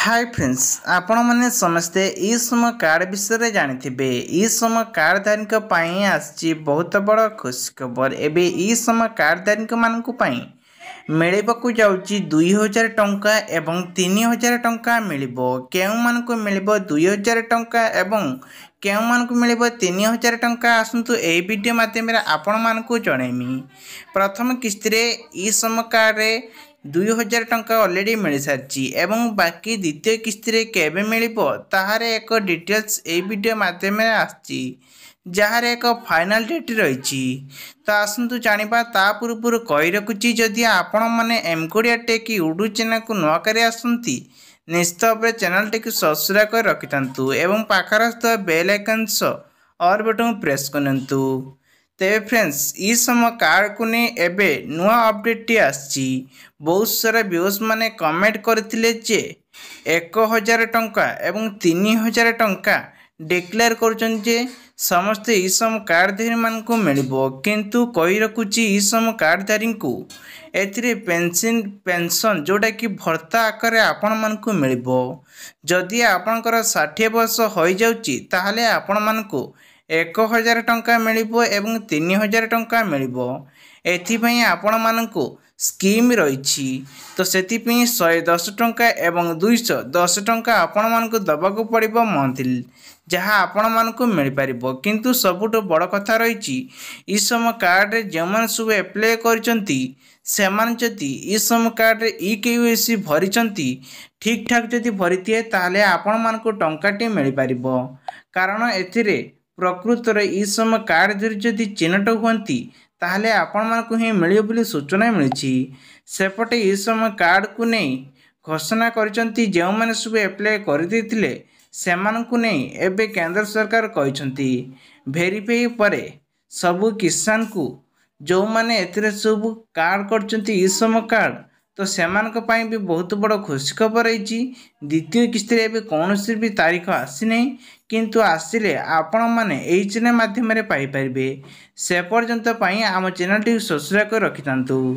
high friends ଆପଣମାନେ ସମସ୍ତେ ଇ ଶ୍ରମ କାର୍ଡ଼ ବିଷୟରେ ଜାଣିଥିବେ ଇ ଶ୍ରମ କାର୍ଡ଼ଧାରୀଙ୍କ ପାଇଁ ଆସିଛି ବହୁତ ବଡ଼ ଖୁସି ଖବର ଏବେ ଇ ଶ୍ରମ କାର୍ଡ଼ଧାରୀଙ୍କମାନଙ୍କ ପାଇଁ ମିଳିବାକୁ ଯାଉଛି ଦୁଇ ହଜାର ଟଙ୍କା ଏବଂ ତିନି ହଜାର ଟଙ୍କା ମିଳିବ କେଉଁମାନଙ୍କୁ ମିଳିବ ଦୁଇ ହଜାର ଟଙ୍କା ଏବଂ କେଉଁମାନଙ୍କୁ ମିଳିବ ତିନି ହଜାର ଟଙ୍କା ଆସନ୍ତୁ ଏହି ଭିଡ଼ିଓ ମାଧ୍ୟମରେ ଆପଣମାନଙ୍କୁ ଜଣାଇମି ପ୍ରଥମ କିସ୍ତିରେ ଇ ଶ୍ରମ କାର୍ଡ଼ରେ ଦୁଇ ହଜାର ଟଙ୍କା ଅଲରେଡ଼ି ମିଳିସାରିଛି ଏବଂ ବାକି ଦ୍ୱିତୀୟ କିସ୍ତିରେ କେବେ ମିଳିବ ତାହାର ଏକ ଡିଟେଲ୍ସ ଏହି ଭିଡ଼ିଓ ମାଧ୍ୟମରେ ଆସିଛି ଯାହାର ଏକ ଫାଇନାଲ୍ ଡେଟ୍ ରହିଛି ତ ଆସନ୍ତୁ ଜାଣିବା ତା ପୂର୍ବରୁ କହି ରଖୁଛି ଯଦି ଆପଣମାନେ ଏମକୋଡ଼ିଆ ଟେକ୍ ୟୁଟ୍ୟୁବ୍ ଚ୍ୟାନେଲ୍କୁ ନୂଆ କରି ଆସନ୍ତି ନିଶ୍ଚିତ ଭାବରେ ଚ୍ୟାନେଲ୍ଟିକୁ ସବସ୍କ୍ରାଇବ୍ କରି ରଖିଥାନ୍ତୁ ଏବଂ ପାଖରେ ଆସୁଥିବା ବେଲ୍ ଆଇକନ୍ ସହ ଅର୍ ବଟନ୍ ପ୍ରେସ୍ କରନ୍ତୁ ତେବେ ଫ୍ରେଣ୍ଡସ୍ ଇ ସମ କାର୍ଡ଼କୁ ନେଇ ଏବେ ନୂଆ ଅପଡ଼େଟ୍ଟି ଆସିଛି ବହୁତ ସାରା ଭିୟର୍ସମାନେ କମେଣ୍ଟ କରିଥିଲେ ଯେ ଏକ ହଜାର ଟଙ୍କା ଏବଂ ତିନି ହଜାର ଟଙ୍କା ଡିକ୍ଲେୟାର କରୁଛନ୍ତି ଯେ ସମସ୍ତେ ଇ ସମ କାର୍ଡ଼ଧାରୀମାନଙ୍କୁ ମିଳିବ କିନ୍ତୁ କହି ରଖୁଛି ଇ ସମ କାର୍ଡ଼ଧାରୀଙ୍କୁ ଏଥିରେ ପେନ୍ସନ୍ ପେନ୍ସନ୍ ଯେଉଁଟାକି ଭର୍ତ୍ତା ଆକାରରେ ଆପଣମାନଙ୍କୁ ମିଳିବ ଯଦି ଆପଣଙ୍କର ଷାଠିଏ ବର୍ଷ ହୋଇଯାଉଛି ତାହେଲେ ଆପଣମାନଙ୍କୁ ଏକ ହଜାର ଟଙ୍କା ମିଳିବ ଏବଂ ତିନି ହଜାର ଟଙ୍କା ମିଳିବ ଏଥିପାଇଁ ଆପଣମାନଙ୍କୁ ସ୍କିମ୍ ରହିଛି ତ ସେଥିପାଇଁ ଶହେ ଦଶ ଟଙ୍କା ଏବଂ ଦୁଇଶହ ଦଶ ଟଙ୍କା ଆପଣମାନଙ୍କୁ ଦେବାକୁ ପଡ଼ିବ ମନ୍ଥଲି ଯାହା ଆପଣମାନଙ୍କୁ ମିଳିପାରିବ କିନ୍ତୁ ସବୁଠୁ ବଡ଼ କଥା ରହିଛି ଇସମ କାର୍ଡ଼ରେ ଯେଉଁମାନେ ସବୁ ଆପ୍ଲାଏ କରିଛନ୍ତି ସେମାନେ ଯଦି ଇସମ କାର୍ଡ଼ରେ ଇ କ୍ୟୁ ଏ ସି ଭରିଛନ୍ତି ଠିକ୍ ଠାକ୍ ଯଦି ଭରିଥିବେ ତାହେଲେ ଆପଣମାନଙ୍କୁ ଟଙ୍କାଟି ମିଳିପାରିବ କାରଣ ଏଥିରେ ପ୍ରକୃତରେ ଏ ସମୟ କାର୍ଯ୍ୟରେ ଯଦି ଚିହ୍ନଟ ହୁଅନ୍ତି ତାହେଲେ ଆପଣମାନଙ୍କୁ ହିଁ ମିଳିବ ବୋଲି ସୂଚନା ମିଳିଛି ସେପଟେ ଏ ସମୟ କାର୍ଡ଼କୁ ନେଇ ଘୋଷଣା କରିଛନ୍ତି ଯେଉଁମାନେ ସବୁ ଆପ୍ଲାଏ କରିଦେଇଥିଲେ ସେମାନଙ୍କୁ ନେଇ ଏବେ କେନ୍ଦ୍ର ସରକାର କହିଛନ୍ତି ଭେରିଫାଇ ପରେ ସବୁ କିଷାନକୁ ଯେଉଁମାନେ ଏଥିରେ ସବୁ କାର୍ଡ଼ କରିଛନ୍ତି ଇ କାର୍ଡ଼ ସେମାନଙ୍କ ପାଇଁ ବି ବହୁତ ବଡ଼ ଖୁସି ଖବର ହେଇଛି ଦ୍ୱିତୀୟ କିସ୍ତିରେ ଏବେ କୌଣସି ବି ତାରିଖ ଆସିନାହିଁ କିନ୍ତୁ ଆସିଲେ ଆପଣମାନେ ଏହି ଚ୍ୟାନେଲ୍ ମାଧ୍ୟମରେ ପାଇପାରିବେ ସେ ପର୍ଯ୍ୟନ୍ତ ପାଇଁ ଆମ ଚ୍ୟାନେଲ୍ଟିକୁ ସବସ୍କ୍ରାଇବ୍ କରି ରଖିଥାନ୍ତୁ